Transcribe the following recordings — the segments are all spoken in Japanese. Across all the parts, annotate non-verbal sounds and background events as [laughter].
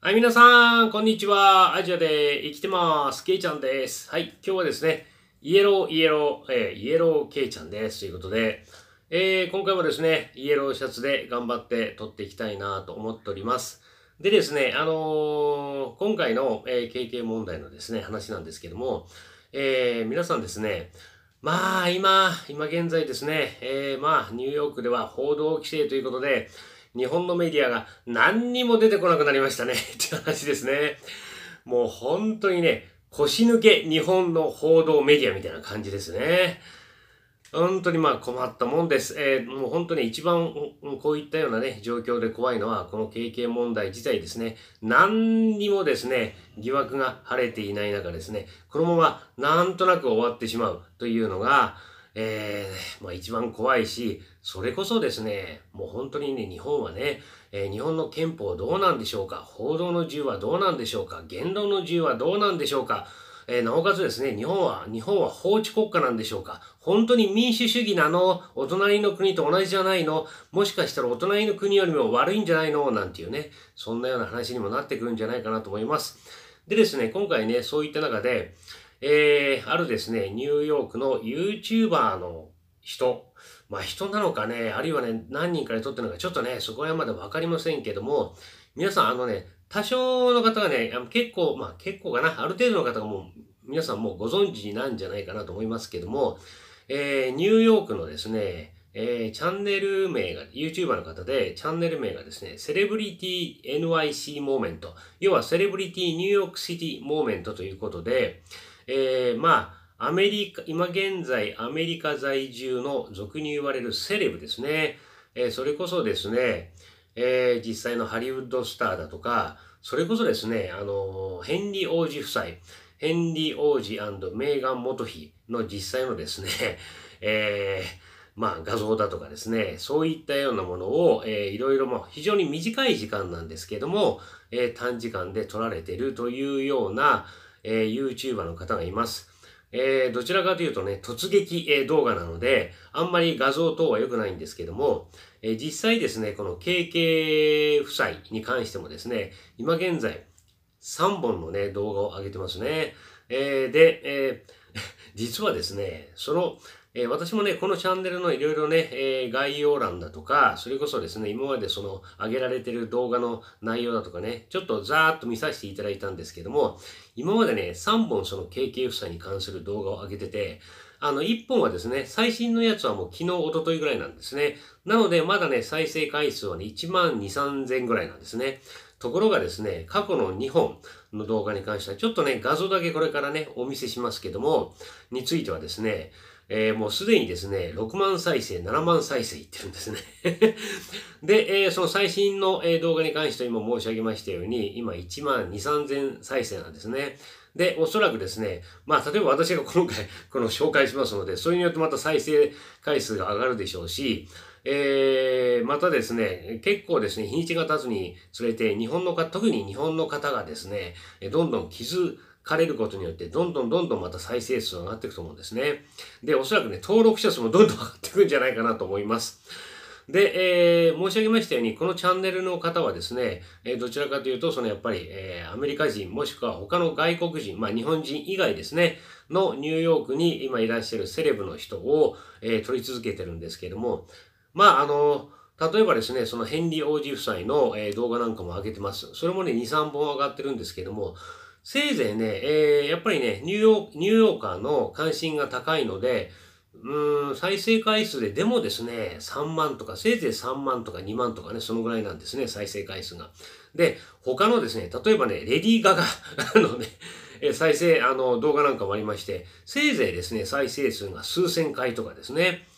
はい、皆さん、こんにちは。アジアで生きてます。ケイちゃんです。はい、今日はですね、イエロー、イエロー、えー、イエローケイちゃんです。ということで、えー、今回もですね、イエローシャツで頑張って撮っていきたいなと思っております。でですね、あのー、今回の、えー、k 問題のですね、話なんですけども、えー、皆さんですね、まあ今、今現在ですね、えー、まあニューヨークでは報道規制ということで、日本のメディアが何にも出てこなくなりましたね [laughs] って話ですね。もう本当にね、腰抜け日本の報道メディアみたいな感じですね。本当にまあ困ったもんです。えー、もう本当に一番こういったようなね、状況で怖いのは、この経験問題自体ですね、何にもですね、疑惑が晴れていない中ですね、このままなんとなく終わってしまうというのが、えー、まあ一番怖いし、それこそですね、もう本当にね、日本はね、えー、日本の憲法どうなんでしょうか報道の自由はどうなんでしょうか言論の自由はどうなんでしょうかえー、なおかつですね、日本は、日本は法治国家なんでしょうか本当に民主主義なのお隣の国と同じじゃないのもしかしたらお隣の国よりも悪いんじゃないのなんていうね、そんなような話にもなってくるんじゃないかなと思います。でですね、今回ね、そういった中で、えー、あるですね、ニューヨークの YouTuber の人、まあ人なのかね、あるいはね、何人から撮ってのか、ちょっとね、そこはまだわかりませんけども、皆さんあのね、多少の方がね、結構、まあ結構かな、ある程度の方がもう、皆さんもうご存知なんじゃないかなと思いますけども、えー、ニューヨークのですね、えー、チャンネル名が、YouTuber の方で、チャンネル名がですね、セレブリティ NYC モーメント。要は、セレブリティニューヨークシティモーメントということで、えー、まあ、アメリカ、今現在アメリカ在住の俗に言われるセレブですね。えー、それこそですね、えー、実際のハリウッドスターだとか、それこそですね、あのー、ヘンリー王子夫妻、ヘンリー王子メーガン元妃の実際のですね、[laughs] えー、まあ画像だとかですね、そういったようなものを、えー、いろいろ、まあ、非常に短い時間なんですけども、えー、短時間で撮られているというような、えー、YouTuber の方がいます。えー、どちらかというとね、突撃、え動画なので、あんまり画像等は良くないんですけども、えー、実際ですね、この KK 夫妻に関してもですね、今現在3本のね、動画を上げてますね。えー、で、えー実はですね、その、えー、私もね、このチャンネルのいろいろね、えー、概要欄だとか、それこそですね、今までその上げられてる動画の内容だとかね、ちょっとざーっと見させていただいたんですけども、今までね、3本その KK 夫妻に関する動画を上げてて、あの、1本はですね、最新のやつはもう昨日、おとといぐらいなんですね。なので、まだね、再生回数はね、1万2、3000ぐらいなんですね。ところがですね、過去の2本の動画に関しては、ちょっとね、画像だけこれからね、お見せしますけども、についてはですね、えー、もうすでにですね、6万再生、7万再生いってるんですね [laughs] で、えー、その最新の動画に関しては今申し上げましたように、今1万2、3000再生なんですね。で、おそらくですね、まあ、例えば私が今回、[laughs] この紹介しますので、それによってまた再生回数が上がるでしょうし、えー、またですね、結構ですね、日にちが経つにつれて、日本の方、特に日本の方がですね、どんどん気づかれることによって、どんどんどんどんまた再生数が上がっていくと思うんですね。で、おそらくね、登録者数もどんどん上がっていくんじゃないかなと思います。で、えー、申し上げましたように、このチャンネルの方はですね、えー、どちらかというと、そのやっぱり、えー、アメリカ人もしくは他の外国人、まあ日本人以外ですね、のニューヨークに今いらっしゃるセレブの人を、え取り続けてるんですけども、まああの、例えばですね、そのヘンリー王子夫妻の、え動画なんかも上げてます。それもね、2、3本上がってるんですけども、せいぜいね、えやっぱりね、ニューヨーク、ニューヨーカーの関心が高いので、うん、再生回数で、でもですね、3万とか、せいぜい3万とか2万とかね、そのぐらいなんですね、再生回数が。で、他のですね、例えばね、レディー・ガガ [laughs] のね、再生、あの、動画なんかもありまして、せいぜいですね、再生数が数千回とかですね、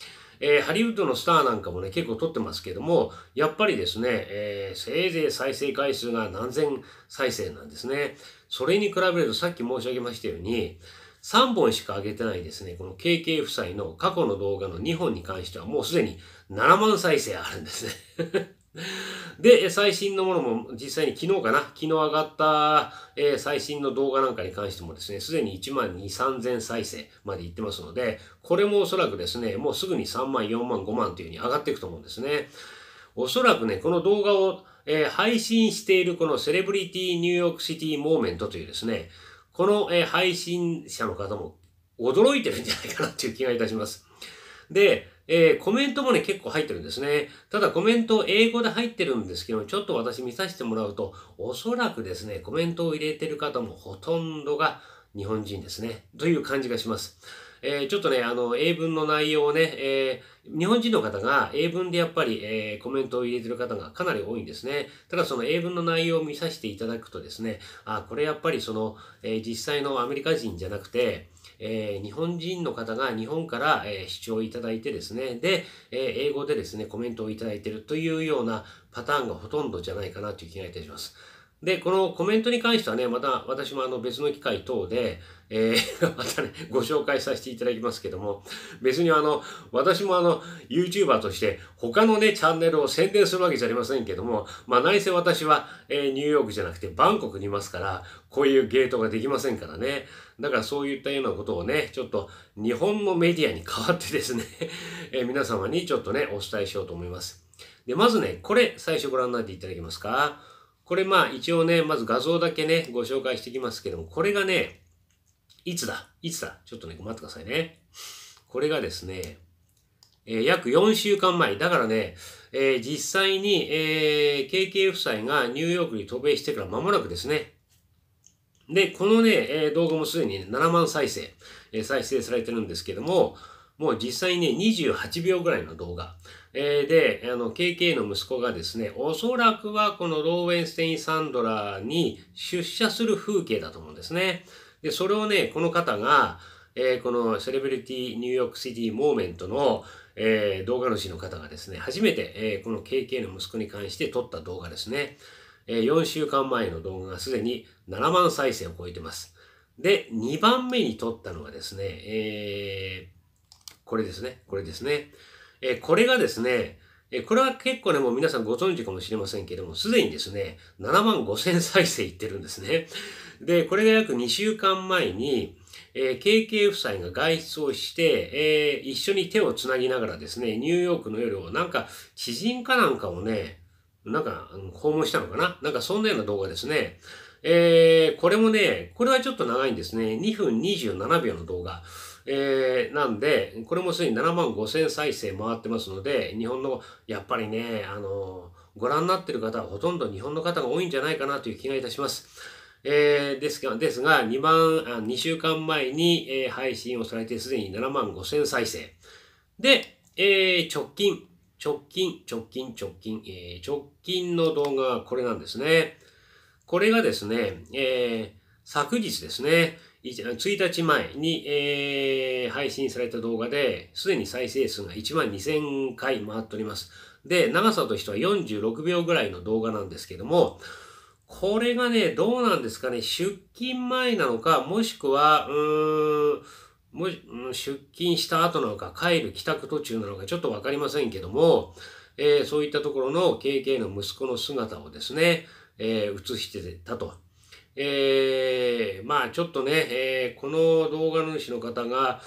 えー、ハリウッドのスターなんかもね、結構撮ってますけども、やっぱりですね、えー、せいぜい再生回数が何千再生なんですね。それに比べると、さっき申し上げましたように、3本しか上げてないですね、この KK 夫妻の過去の動画の2本に関してはもうすでに7万再生あるんですね [laughs] で、最新のものも実際に昨日かな昨日上がった、えー、最新の動画なんかに関してもですね、すでに1万2、3000再生までいってますので、これもおそらくですね、もうすぐに3万、4万、5万というふうに上がっていくと思うんですね。おそらくね、この動画を、えー、配信しているこのセレブリティニューヨークシティモーメントというですね、この、え配信者の方も驚いてるんじゃないかなっていう気がいたします。で、えー、コメントもね、結構入ってるんですね。ただコメント英語で入ってるんですけど、ちょっと私見させてもらうと、おそらくですね、コメントを入れてる方もほとんどが日本人ですね。という感じがします。えー、ちょっとね、あの、英文の内容をね、えー、日本人の方が英文でやっぱり、えー、コメントを入れてる方がかなり多いんですね。ただその英文の内容を見させていただくとですね、あ、これやっぱりその、えー、実際のアメリカ人じゃなくて、えー、日本人の方が日本から、えー、視聴いただいてですね、で、えー、英語でですね、コメントをいただいてるというようなパターンがほとんどじゃないかなという気がいたします。で、このコメントに関してはね、また私もあの別の機会等で、えー、[laughs] またね、ご紹介させていただきますけども、別にあの、私もあの、YouTuber として他のね、チャンネルを宣伝するわけじゃありませんけども、まあ内せ私は、えー、ニューヨークじゃなくてバンコクにいますから、こういうゲートができませんからね。だからそういったようなことをね、ちょっと日本のメディアに代わってですね、[laughs] えー、皆様にちょっとね、お伝えしようと思います。で、まずね、これ最初ご覧になっていただけますか。これまあ一応ね、まず画像だけね、ご紹介していきますけども、これがね、いつだいつだちょっとね、待ってくださいね。これがですね、えー、約4週間前。だからね、えー、実際に、えー、KK 夫妻がニューヨークに渡米してから間もなくですね。で、このね、え動画もすでに、ね、7万再生、え再生されてるんですけども、もう実際ね、28秒ぐらいの動画。えー、で、あの、KK の息子がですね、おそらくはこのローウェンステイン・サンドラに出社する風景だと思うんですね。で、それをね、この方が、えー、このセレブリティニューヨークシティモーメントの、えー、動画主の方がですね、初めて、えー、この KK の息子に関して撮った動画ですね。えー、4週間前の動画がすでに7万再生を超えてます。で、2番目に撮ったのはですね、えーこれですね。これですね。えこれがですね、えこれは結構ね、もう皆さんご存知かもしれませんけれども、すでにですね、7万5千再生いってるんですね。で、これが約2週間前に、えー、KK 夫妻が外出をして、えー、一緒に手をつなぎながらですね、ニューヨークの夜をなんか知人かなんかをね、なんか訪問したのかななんかそんなような動画ですね。えー、これもね、これはちょっと長いんですね。2分27秒の動画。えー、なんで、これもすでに7万5千再生回ってますので、日本の、やっぱりね、あのご覧になってる方はほとんど日本の方が多いんじゃないかなという気がいたします。えー、ですが、ですが2万あ、2週間前に、えー、配信をされてすでに7万5千再生。で、えー、直近、直近、直近、直近、えー、直近の動画はこれなんですね。これがですね、えー、昨日ですね、1日前に、えー、配信された動画で、すでに再生数が1万2000回回っております。で、長さとしては46秒ぐらいの動画なんですけども、これがね、どうなんですかね、出勤前なのか、もしくは、うーん、も出勤した後なのか、帰る帰宅途中なのか、ちょっとわかりませんけども、えー、そういったところの KK の息子の姿をですね、えー、映してたと。えー、まあちょっとね、えー、この動画主の方が、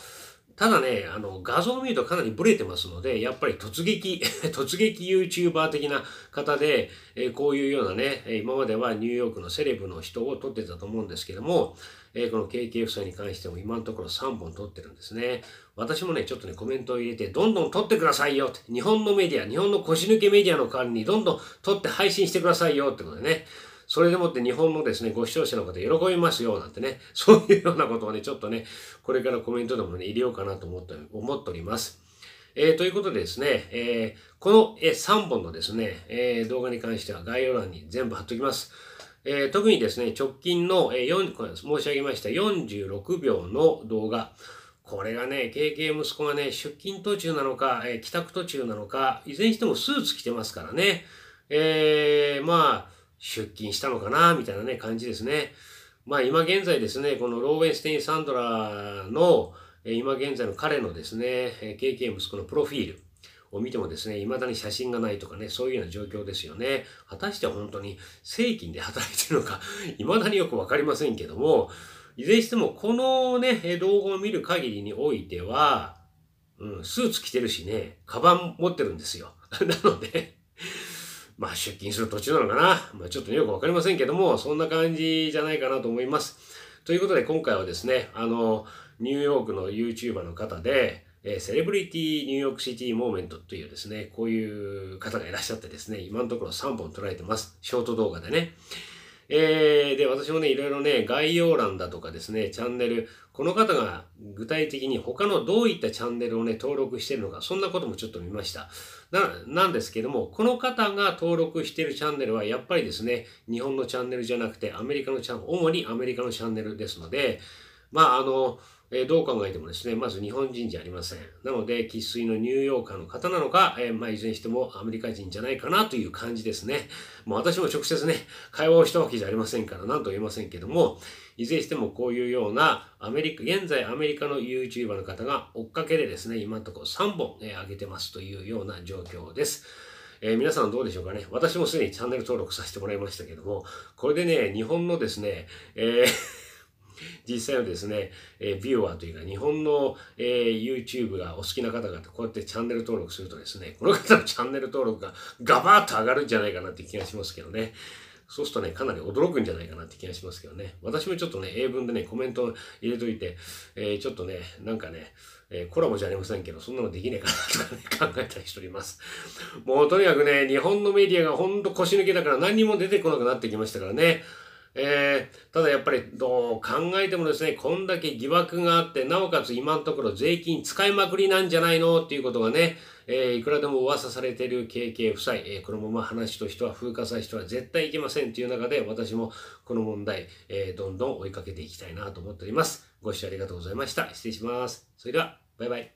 ただね、あの、画像を見るとかなりブレてますので、やっぱり突撃、[laughs] 突撃 YouTuber 的な方で、えー、こういうようなね、今まではニューヨークのセレブの人を撮ってたと思うんですけども、えー、この KK 夫妻に関しても今のところ3本撮ってるんですね。私もね、ちょっとね、コメントを入れて、どんどん撮ってくださいよって、日本のメディア、日本の腰抜けメディアの代わりにどんどん撮って配信してくださいよってことでね、それでもって日本のですね、ご視聴者の方喜びますよ、なんてね、[laughs] そういうようなことをね、ちょっとね、これからコメントでもね、入れようかなと思って、思っております。えー、ということでですね、えー、この3本のですね、えー、動画に関しては概要欄に全部貼っときます。えー、特にですね、直近の、えー、4申し上げました46秒の動画。これがね、KK 息子がね、出勤途中なのか、えー、帰宅途中なのか、いずれにしてもスーツ着てますからね。えー、まあ、出勤したのかな、みたいなね、感じですね。まあ今現在ですね、このローウェンステイン・サンドラの、今現在の彼のですね、KK 息子のプロフィールを見てもですね、未だに写真がないとかね、そういうような状況ですよね。果たして本当に正規で働いてるのか、[laughs] 未だによくわかりませんけども、いずれにしてもこのね、動画を見る限りにおいては、うん、スーツ着てるしね、カバン持ってるんですよ。[laughs] なのでまあ、出勤する途中なのかな。まあ、ちょっとよくわかりませんけども、そんな感じじゃないかなと思います。ということで、今回はですね、あの、ニューヨークの YouTuber の方で、えー、セレブリティニューヨークシティモーメントというですね、こういう方がいらっしゃってですね、今のところ3本られてます。ショート動画でね。えー、で、私もね、いろいろね、概要欄だとかですね、チャンネル、この方が具体的に他のどういったチャンネルをね、登録してるのか、そんなこともちょっと見ました。なんですけども、この方が登録してるチャンネルは、やっぱりですね、日本のチャンネルじゃなくて、アメリカのチャンネル、主にアメリカのチャンネルですので、まあ、あの、えどう考えてもですね、まず日本人じゃありません。なので、生粋のニューヨーカーの方なのか、えー、まあ、いずれにしてもアメリカ人じゃないかなという感じですね。もう私も直接ね、会話をしたわけじゃありませんから、何と言えませんけども、いずれにしてもこういうような、アメリカ、現在アメリカの YouTuber の方が追っかけでですね、今のところ3本、え上げてますというような状況です。えー、皆さんどうでしょうかね。私もすでにチャンネル登録させてもらいましたけども、これでね、日本のですね、えー実際のですね、えビューアーというか、日本の、え YouTube がお好きな方々、こうやってチャンネル登録するとですね、この方のチャンネル登録が [laughs] ガバーッと上がるんじゃないかなって気がしますけどね。そうするとね、かなり驚くんじゃないかなって気がしますけどね。私もちょっとね、英文でね、コメント入れといて、えー、ちょっとね、なんかね、えー、コラボじゃありませんけど、そんなのできねえかなとかね、[laughs] 考えたりしております。もうとにかくね、日本のメディアがほんと腰抜けだから何にも出てこなくなってきましたからね。えー、ただやっぱりどう考えてもですね、こんだけ疑惑があって、なおかつ今のところ税金使いまくりなんじゃないのっていうことがね、えー、いくらでも噂されている KK 夫妻、えー、このまま話と人は風化さ人は絶対いけませんという中で、私もこの問題、えどんどん追いかけていきたいなと思っております。ご視聴ありがとうございました。失礼します。それでは、バイバイ。